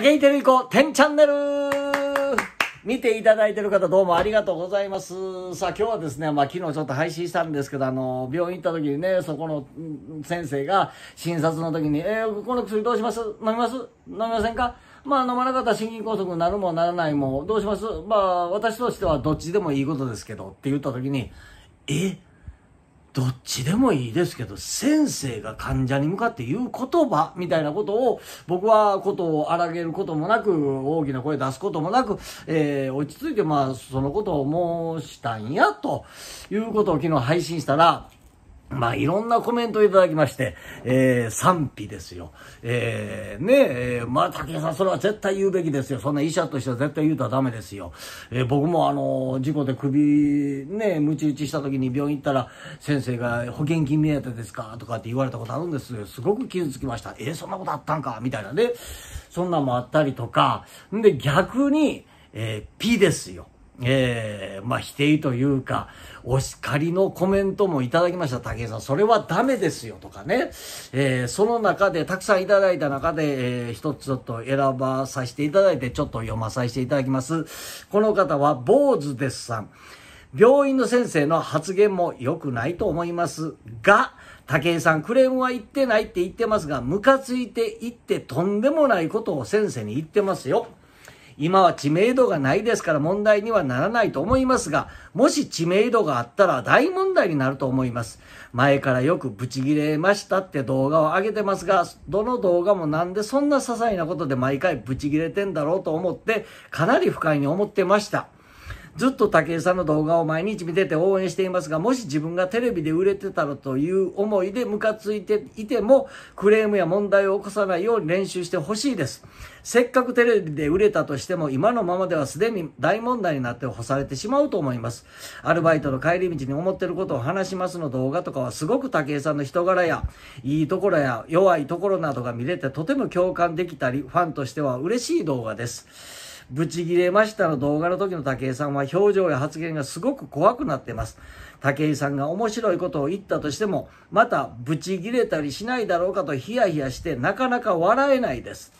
武井照彦、天チャンネル見ていただいてる方どうもありがとうございます。さあ今日はですね、まあ昨日ちょっと配信したんですけど、あの、病院行った時にね、そこの先生が診察の時に、えー、この薬どうします飲みます飲みませんかまあ飲まなかったら心筋梗塞になるもならないも、どうしますまあ私としてはどっちでもいいことですけどって言った時に、えどっちでもいいですけど、先生が患者に向かって言う言葉みたいなことを、僕はことを荒げることもなく、大きな声出すこともなく、えー、落ち着いて、まあ、そのことを申したんや、ということを昨日配信したら、まあ、いろんなコメントをいただきまして、えー、賛否ですよ。えー、ねえまあ、武井さん、それは絶対言うべきですよ。そんな医者としては絶対言うとはダメですよ。えー、僕もあの、事故で首、ね、むち打ちした時に病院行ったら、先生が保険金目当てですかとかって言われたことあるんですよ。すごく傷つきました。えー、そんなことあったんかみたいなね。そんなんもあったりとか。んで、逆に、えー、P ですよ。えー、まあ否定というか、お叱りのコメントもいただきました、武井さん。それはダメですよとかね。えー、その中で、たくさんいただいた中で、えー、一つちょっと選ばさせていただいて、ちょっと読まさせていただきます。この方は、坊主ですさん。病院の先生の発言も良くないと思いますが、武井さんクレームは言ってないって言ってますが、ムカついて言ってとんでもないことを先生に言ってますよ。今は知名度がないですから問題にはならないと思いますが、もし知名度があったら大問題になると思います。前からよくブチギレましたって動画を上げてますが、どの動画もなんでそんな些細なことで毎回ブチギレてんだろうと思って、かなり不快に思ってました。ずっと武井さんの動画を毎日見てて応援していますが、もし自分がテレビで売れてたらという思いでムカついていても、クレームや問題を起こさないように練習してほしいです。せっかくテレビで売れたとしても、今のままではすでに大問題になって干されてしまうと思います。アルバイトの帰り道に思ってることを話しますの動画とかはすごく武井さんの人柄や、いいところや弱いところなどが見れてとても共感できたり、ファンとしては嬉しい動画です。ブチギレましたの動画の時の武井さんは表情や発言がすごく怖くなってます。武井さんが面白いことを言ったとしても、またブチギレたりしないだろうかとヒヤヒヤしてなかなか笑えないです。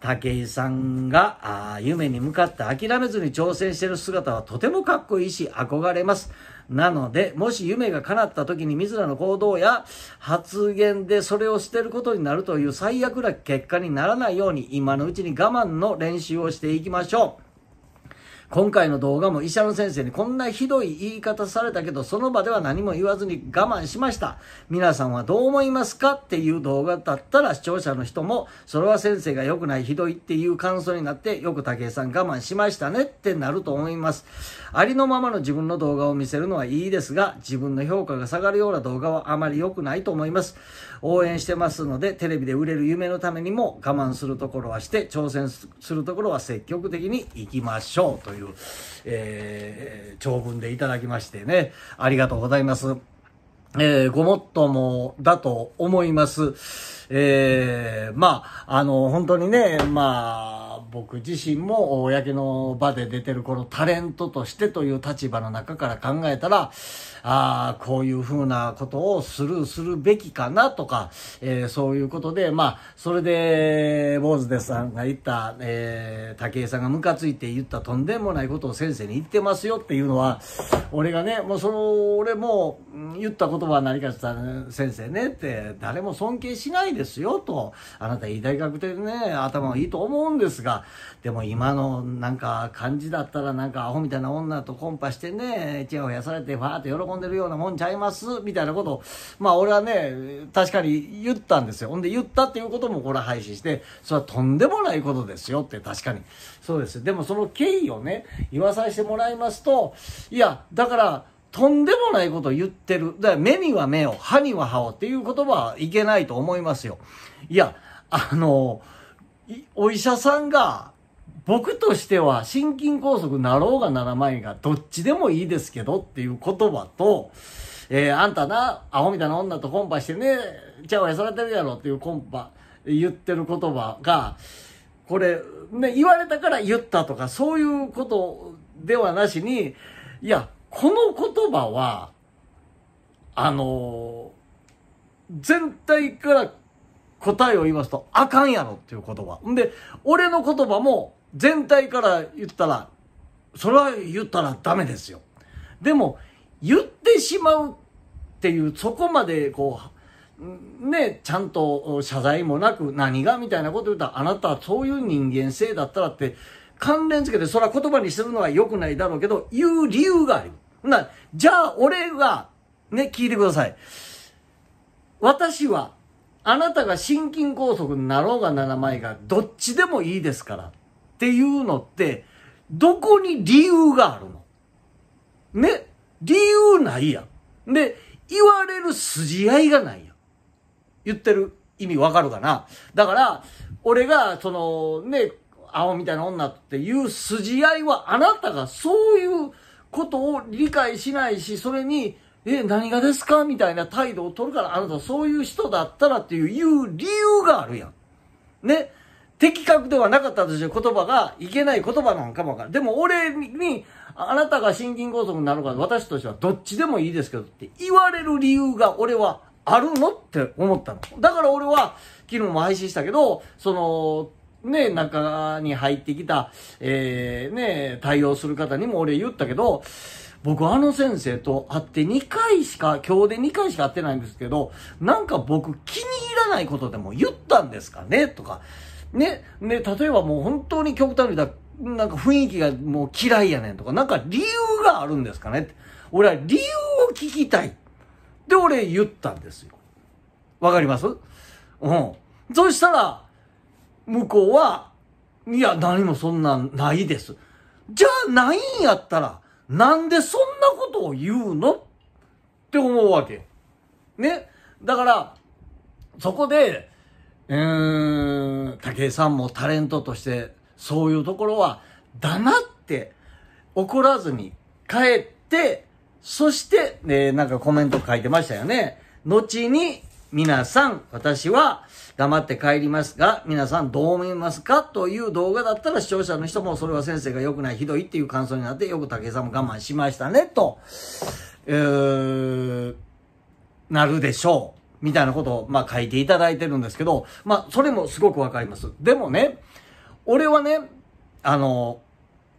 武井さんがあ夢に向かって諦めずに挑戦している姿はとてもかっこいいし憧れます。なので、もし夢が叶った時に自らの行動や発言でそれを捨てることになるという最悪な結果にならないように、今のうちに我慢の練習をしていきましょう。今回の動画も医者の先生にこんなひどい言い方されたけど、その場では何も言わずに我慢しました。皆さんはどう思いますかっていう動画だったら視聴者の人も、それは先生が良くない、ひどいっていう感想になって、よく武井さん我慢しましたねってなると思います。ありのままの自分の動画を見せるのはいいですが、自分の評価が下がるような動画はあまり良くないと思います。応援してますので、テレビで売れる夢のためにも我慢するところはして、挑戦するところは積極的に行きましょうといういう、えー、長文でいただきましてね、ありがとうございます。えー、ごもっともだと思います。えー、まあ、あの、本当にね、まあ、僕自身も公の場で出てるこのタレントとしてという立場の中から考えたら、ああ、こういうふうなことをスルーするべきかなとか、えー、そういうことで、まあ、それで、坊主でさんが言った、えー、武井さんがムカついて言ったとんでもないことを先生に言ってますよっていうのは、俺がね、もうその、俺も言った言葉は何かしたら、先生ねって、誰も尊敬しないですよと、あなたいい大学でね、頭がいいと思うんですが、でも今のなんか感じだったらなんかアホみたいな女とコンパしてねチヤホヤされてファーって喜んでるようなもんちゃいますみたいなことをまあ俺はね確かに言ったんですよほんで言ったっていうこともこれは配信してそれはとんでもないことですよって確かにそうですでもその経緯をね言わさせてもらいますといやだからとんでもないことを言ってる。だから目には目を、歯には歯をっていう言葉はいけないと思いますよ。いや、あのお医者さんが、僕としては心筋梗塞なろうがならまいが、どっちでもいいですけどっていう言葉と、えー、あんたな、アホみたいな女とコンパしてね、ちゃうやされてるやろっていうコンパ、言ってる言葉が、これ、ね、言われたから言ったとか、そういうことではなしに、いや、この言葉は、あの、全体から答えを言いますと、あかんやろっていう言葉。んで、俺の言葉も全体から言ったら、それは言ったらダメですよ。でも、言ってしまうっていう、そこまでこう、ね、ちゃんと謝罪もなく何がみたいなこと言ったら、あなたはそういう人間性だったらって、関連付けて、それは言葉にするのは良くないだろうけど、言う理由がある。な、じゃあ俺が、ね、聞いてください。私はあなたが心筋梗塞になろうがならないが、どっちでもいいですから。っていうのって、どこに理由があるのね理由ないやん。で、言われる筋合いがないやん。言ってる意味わかるかなだから、俺が、その、ね、青みたいな女っていう筋合いは、あなたがそういうことを理解しないし、それに、え、何がですかみたいな態度を取るから、あなたそういう人だったらっていうう理由があるやん。ね。的確ではなかったとして言葉がいけない言葉なんかもわかる。でも俺に、あなたが心筋梗塞になるか、ら私としてはどっちでもいいですけどって言われる理由が俺はあるのって思ったの。だから俺は昨日も配信したけど、その、ね、中に入ってきた、えー、ね、対応する方にも俺言ったけど、僕あの先生と会って2回しか、今日で2回しか会ってないんですけど、なんか僕気に入らないことでも言ったんですかねとか、ね、ね、例えばもう本当に極端にだ、なんか雰囲気がもう嫌いやねんとか、なんか理由があるんですかねって。俺は理由を聞きたい。で、俺言ったんですよ。わかりますうん。そしたら、向こうは、いや、何もそんなんないです。じゃあ、ないんやったら、なんでそんなことを言うのって思うわけよ。ね。だから、そこで、うーん、武井さんもタレントとして、そういうところは黙って怒らずに帰って、そして、えなんかコメント書いてましたよね。後に、皆さん、私は黙って帰りますが、皆さんどう思いますかという動画だったら視聴者の人もそれは先生が良くない、ひどいっていう感想になって、よく武井さんも我慢しましたね、と、えー、なるでしょう。みたいなことを、まあ、書いていただいてるんですけど、まあ、それもすごくわかります。でもね、俺はね、あの、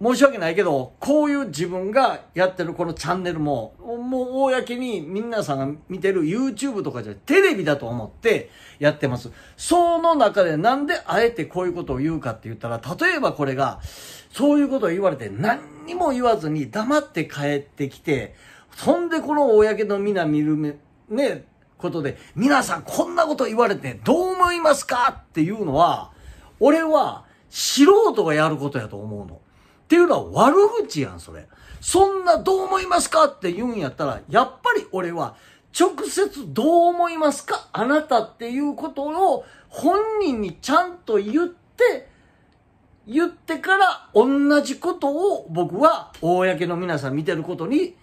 申し訳ないけど、こういう自分がやってるこのチャンネルも、もう公に皆さんが見てる YouTube とかじゃテレビだと思ってやってます。その中でなんであえてこういうことを言うかって言ったら、例えばこれが、そういうことを言われて何にも言わずに黙って帰ってきて、そんでこの公の皆見る目、ね、ことで、皆さんこんなこと言われてどう思いますかっていうのは、俺は素人がやることやと思うの。っていうのは悪口やん、それ。そんなどう思いますかって言うんやったら、やっぱり俺は直接どう思いますかあなたっていうことを本人にちゃんと言って、言ってから同じことを僕は公の皆さん見てることに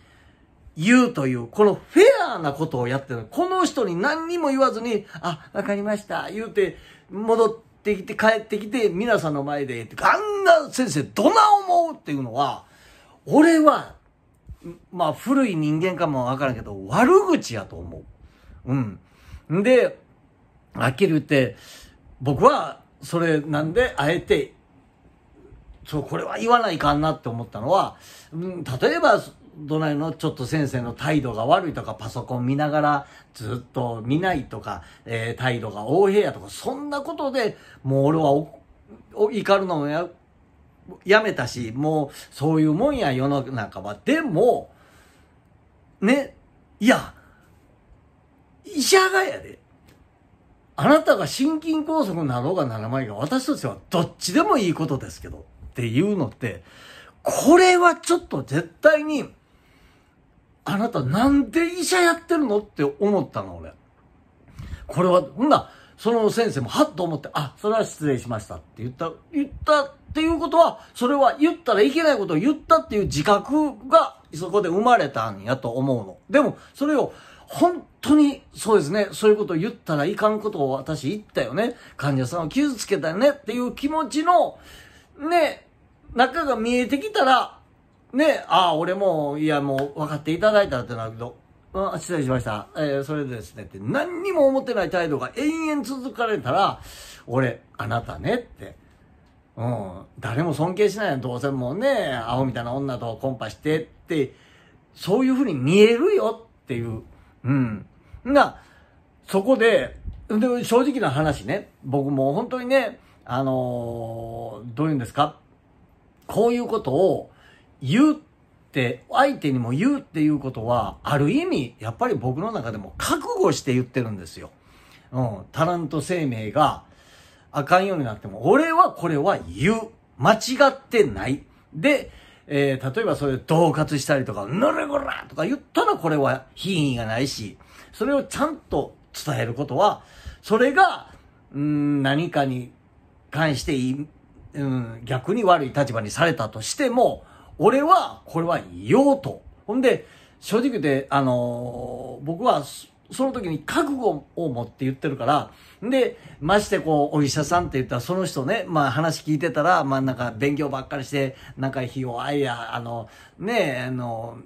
言うという、このフェアなことをやってる。この人に何にも言わずに、あ、わかりました、言うて戻っってきて、帰ってきて、皆さんの前で、あんな先生、どな思うっていうのは、俺は、まあ、古い人間かもわからんけど、悪口やと思う。うん。んで、あっきり言って、僕は、それなんで、あえて、そう、これは言わないかんなって思ったのは、うん、例えば、どないのちょっと先生の態度が悪いとか、パソコン見ながらずっと見ないとか、えー、態度が大変やとか、そんなことで、もう俺はお、お怒るのもや、やめたし、もうそういうもんや、世の中は。でも、ね、いや、医者がやで。あなたが心筋梗塞になろうがならないが、私としてはどっちでもいいことですけど、っていうのって、これはちょっと絶対に、あなたなんで医者やってるのって思ったの、俺。これは、んな、その先生もはっと思って、あ、それは失礼しましたって言った、言ったっていうことは、それは言ったらいけないことを言ったっていう自覚がそこで生まれたんやと思うの。でも、それを、本当に、そうですね、そういうことを言ったらいかんことを私言ったよね。患者さんを傷つけたよねっていう気持ちの、ね、中が見えてきたら、ね、ああ、俺も、いや、もう分かっていただいたってなるけど、あ失礼しました。えー、それでですね、って何にも思ってない態度が延々続かれたら、俺、あなたねって。うん、誰も尊敬しないよ、どうせもうね、アホみたいな女とコンパしてって、そういう風に見えるよっていう。うん。な、そこで、で正直な話ね、僕も本当にね、あのー、どういうんですかこういうことを、言うって、相手にも言うっていうことは、ある意味、やっぱり僕の中でも覚悟して言ってるんですよ。うん、タラント生命があかんようになっても、俺はこれは言う。間違ってない。で、えー、例えばそれ恫喝したりとか、ぬれぐらとか言ったらこれは品位がないし、それをちゃんと伝えることは、それが、ん、何かに関していい、うん、逆に悪い立場にされたとしても、俺は、これはいようと。ほんで、正直で、あのー、僕は、その時に覚悟を持って言ってるから、で、ましてこう、お医者さんって言ったら、その人ね、まあ話聞いてたら、まあなんか勉強ばっかりして、なんか日をあいや、あの、ねえ、あの、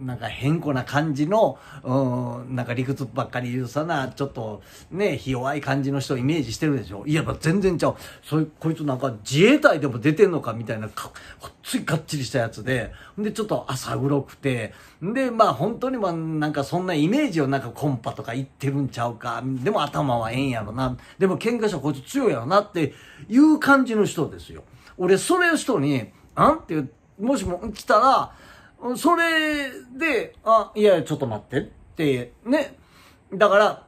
なんか変固な感じの、うん、なんか理屈ばっかり言うさな、ちょっとね、ひ弱い感じの人をイメージしてるでしょ。いや、全然ちゃう。そう、こいつなんか自衛隊でも出てんのかみたいな、かっついがっちりしたやつで、で、ちょっと浅黒くて、で、まあ本当にまあなんかそんなイメージをなんかコンパとか言ってるんちゃうか。でも頭はええんやろな。でも喧嘩者こいつ強いやろなっていう感じの人ですよ。俺、それ人に、んってもしも来たら、それで、あ、いや、ちょっと待ってって、ね。だから、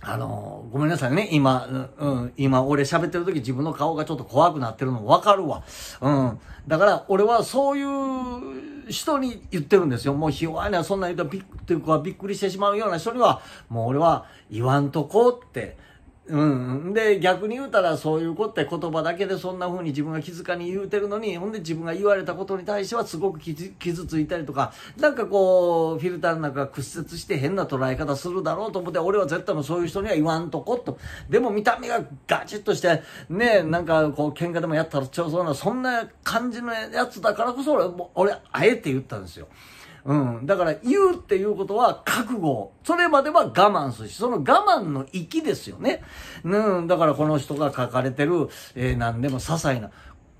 あのー、ごめんなさいね。今、うん、今俺喋ってる時自分の顔がちょっと怖くなってるのわかるわ。うん。だから俺はそういう人に言ってるんですよ。もうひ弱いな、そんな言うとびっ、というかびっくりしてしまうような人には、もう俺は言わんとこうって。うん。で、逆に言うたら、そういう子って言葉だけでそんな風に自分が気づかに言うてるのに、ほんで自分が言われたことに対してはすごく傷ついたりとか、なんかこう、フィルターの中屈折して変な捉え方するだろうと思って、俺は絶対もそういう人には言わんとこと。でも見た目がガチッとして、ね、なんかこう、喧嘩でもやったら強そうな、そんな感じのやつだからこそ俺、俺、あえて言ったんですよ。うん。だから、言うっていうことは覚悟。それまでは我慢するし、その我慢の域ですよね。うん。だから、この人が書かれてる、えー、何でも些細な。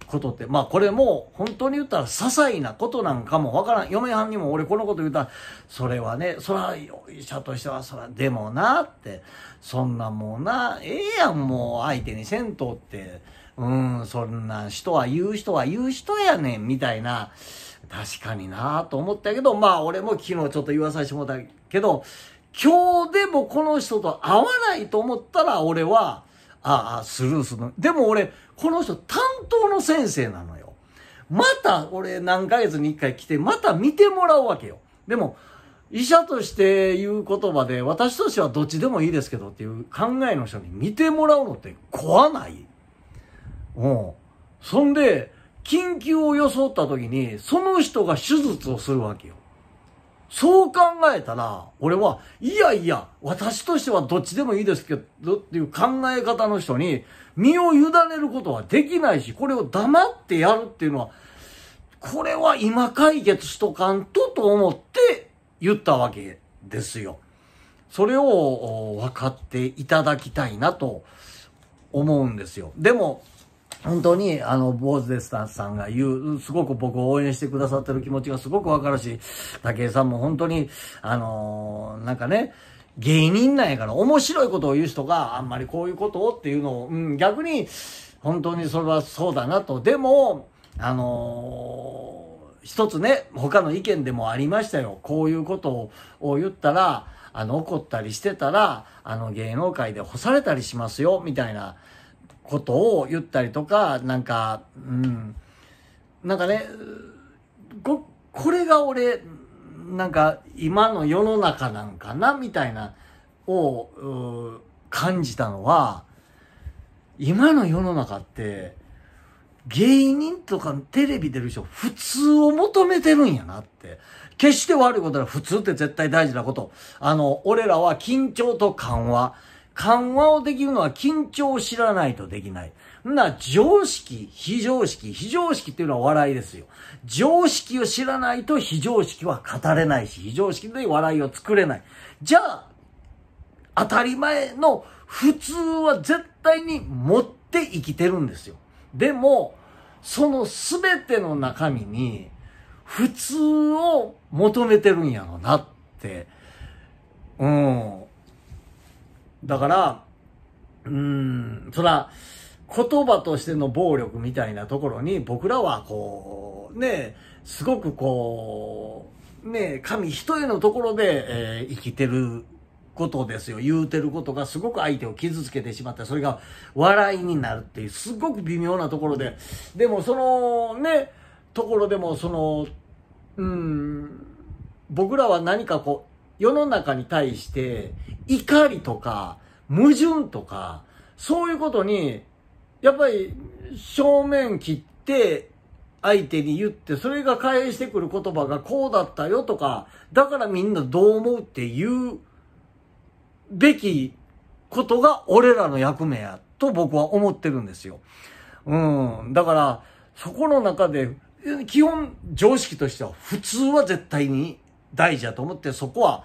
ことって、まあこれも本当に言ったら些細なことなんかもわからん。嫁はんにも俺このこと言ったら、それはね、そら、容疑者としては、そら、でもなって、そんなもうな、ええやん、もう相手にせんとって、うん、そんな人は言う人は言う人やねん、みたいな。確かになと思ったけど、まあ俺も昨日ちょっと言わさせてもらったけど、今日でもこの人と会わないと思ったら俺は、ああ、スルーする。でも俺、この人担当の先生なのよ。また俺何ヶ月に一回来て、また見てもらうわけよ。でも、医者として言う言葉で、私としてはどっちでもいいですけどっていう考えの人に見てもらうのって怖ないうん。そんで、緊急を装った時に、その人が手術をするわけよ。そう考えたら、俺は、いやいや、私としてはどっちでもいいですけど、っていう考え方の人に、身を委ねることはできないし、これを黙ってやるっていうのは、これは今解決しとかんとと思って言ったわけですよ。それを分かっていただきたいなと思うんですよ。でも、本当に、あの、坊主でスタッさんが言う、すごく僕を応援してくださってる気持ちがすごくわかるし、武井さんも本当に、あのー、なんかね、芸人なんやから、面白いことを言う人があんまりこういうことをっていうのを、うん、逆に、本当にそれはそうだなと。でも、あのー、一つね、他の意見でもありましたよ。こういうことを言ったら、あの、怒ったりしてたら、あの、芸能界で干されたりしますよ、みたいなことを言ったりとか、なんか、うん。なんかね、こ、これが俺、なんか今の世の中なんかな、みたいな、を、感じたのは、今の世の中って、芸人とかテレビ出る人、普通を求めてるんやなって。決して悪いことだ。普通って絶対大事なこと。あの、俺らは緊張と緩和。緩和をできるのは緊張を知らないとできない。な、常識、非常識、非常識っていうのは笑いですよ。常識を知らないと非常識は語れないし、非常識で笑いを作れない。じゃあ、当たり前の普通は絶対に持って生きてるんですよ。でも、その全ての中身に、普通を求めてるんやろなって、うん、だから、うーん、そら、言葉としての暴力みたいなところに僕らはこう、ね、すごくこう、ね、神一重のところで、えー、生きてることですよ。言うてることがすごく相手を傷つけてしまって、それが笑いになるっていう、すごく微妙なところで、でもそのね、ところでもその、うん、僕らは何かこう、世の中に対して怒りとか矛盾とか、そういうことに、やっぱり正面切って相手に言って、それが返してくる言葉がこうだったよとか、だからみんなどう思うっていうべきことが俺らの役目やと僕は思ってるんですよ。うん。だから、そこの中で、基本常識としては普通は絶対に大事だと思って、そこは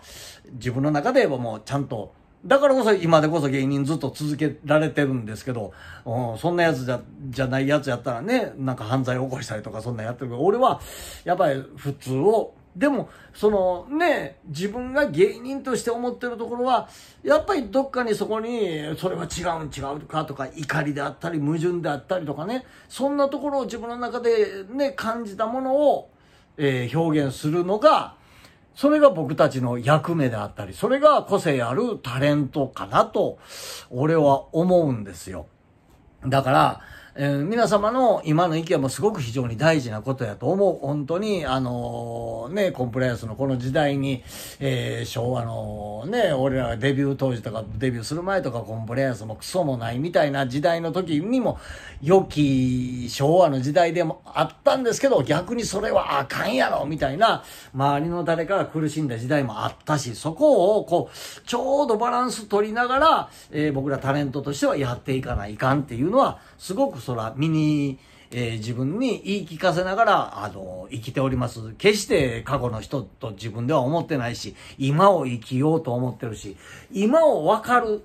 自分の中で言えばもうちゃんと、だからこそ今でこそ芸人ずっと続けられてるんですけど、うん、そんなやつじゃ、じゃないやつやったらね、なんか犯罪起こしたりとかそんなやってるけど、俺は、やっぱり普通を、でも、そのね、自分が芸人として思ってるところは、やっぱりどっかにそこに、それは違うん違うかとか、怒りであったり、矛盾であったりとかね、そんなところを自分の中でね、感じたものを、えー、表現するのが、それが僕たちの役目であったり、それが個性あるタレントかなと、俺は思うんですよ。だから、えー、皆様の今の意見もすごく非常に大事なことやと思う。本当に、あのー、ね、コンプライアンスのこの時代に、えー、昭和のね、俺らがデビュー当時とか、デビューする前とかコンプライアンスもクソもないみたいな時代の時にも、良き昭和の時代でもあったんですけど、逆にそれはあかんやろみたいな、周りの誰かが苦しんだ時代もあったし、そこを、こう、ちょうどバランス取りながら、えー、僕らタレントとしてはやっていかないかんっていうのは、すごく空見身に、えー、自分に言い聞かせながら、あの、生きております。決して過去の人と自分では思ってないし、今を生きようと思ってるし、今をわかる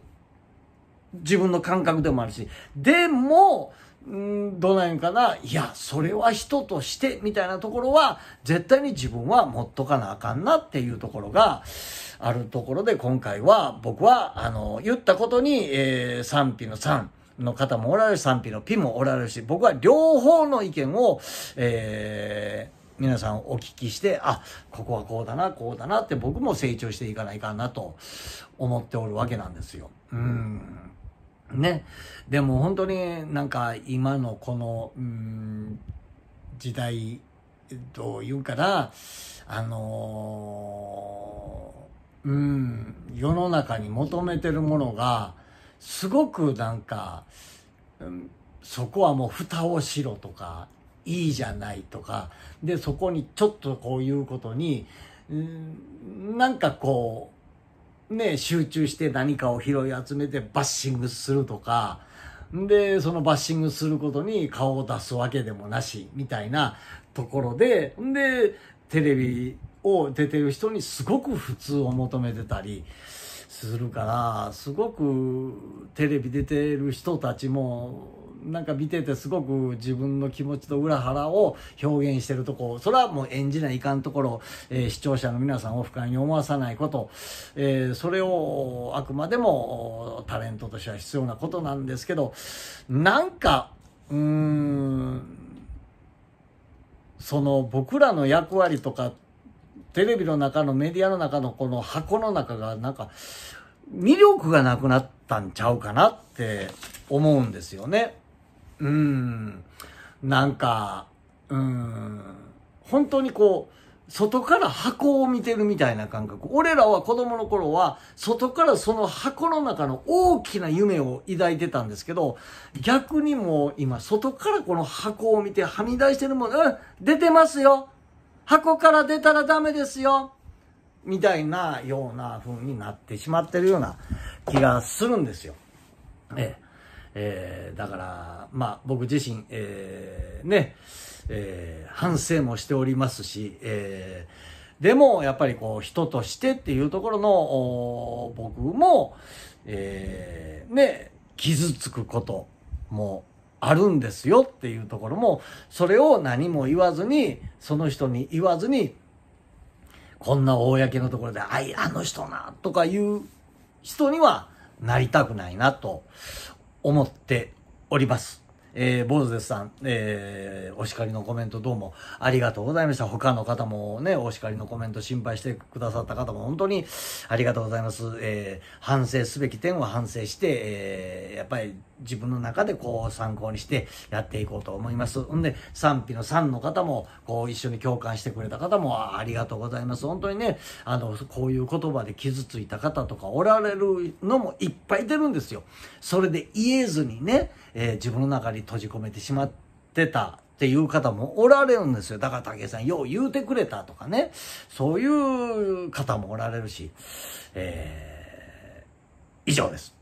自分の感覚でもあるし、でも、んどなんかないや、それは人として、みたいなところは、絶対に自分は持っとかなあかんなっていうところが、あるところで今回は、僕は、あの、言ったことに、えー、賛否の賛。の方もおられるし、賛否のピもおられるし、僕は両方の意見を、えー、皆さんお聞きして、あ、ここはこうだな、こうだなって僕も成長していかないかなと思っておるわけなんですよ。うん。ね。でも本当になんか今のこの、うん、時代というから、あのー、うん、世の中に求めてるものが、すごくなんか、うん、そこはもう蓋をしろとか、いいじゃないとか、で、そこにちょっとこういうことに、うん、なんかこう、ね、集中して何かを拾い集めてバッシングするとか、で、そのバッシングすることに顔を出すわけでもなし、みたいなところで、で、テレビを出てる人にすごく普通を求めてたり、するからすごくテレビ出てる人たちもなんか見ててすごく自分の気持ちと裏腹を表現してるとこそれはもう演じないかんところ、えー、視聴者の皆さんを不快に思わさないこと、えー、それをあくまでもタレントとしては必要なことなんですけどなんかうーんその僕らの役割とかってテレビの中のメディアの中のこの箱の中がなんか魅力がなくなったんちゃうかなって思うんですよね。うん。なんか、うん。本当にこう、外から箱を見てるみたいな感覚。俺らは子供の頃は、外からその箱の中の大きな夢を抱いてたんですけど、逆にもう今、外からこの箱を見てはみ出してるもの、うん、出てますよ箱から出たらダメですよ。みたいなような風になってしまってるような気がするんですよ。ええ。えー、だから、まあ僕自身、えー、ね、えー、反省もしておりますし、えー、でもやっぱりこう人としてっていうところの僕も、えー、ね、傷つくこともあるんですよっていうところも、それを何も言わずに、その人に言わずに、こんな公のところで、あい、あの人な、とかいう人にはなりたくないなと思っております。えー、坊主ですさん、えー、お叱りのコメントどうもありがとうございました。他の方もね、お叱りのコメント心配してくださった方も本当にありがとうございます。えー、反省すべき点を反省して、えー、やっぱり自分の中でこう参考にしてやっていこうと思います。んで、賛否の賛の方も、こう一緒に共感してくれた方もありがとうございます。本当にね、あの、こういう言葉で傷ついた方とかおられるのもいっぱい出るんですよ。それで言えずにね、えー、自分の中に閉じ込めてしまってたっていう方もおられるんですよ。だから武さん、よう言うてくれたとかね。そういう方もおられるし。えー、以上です。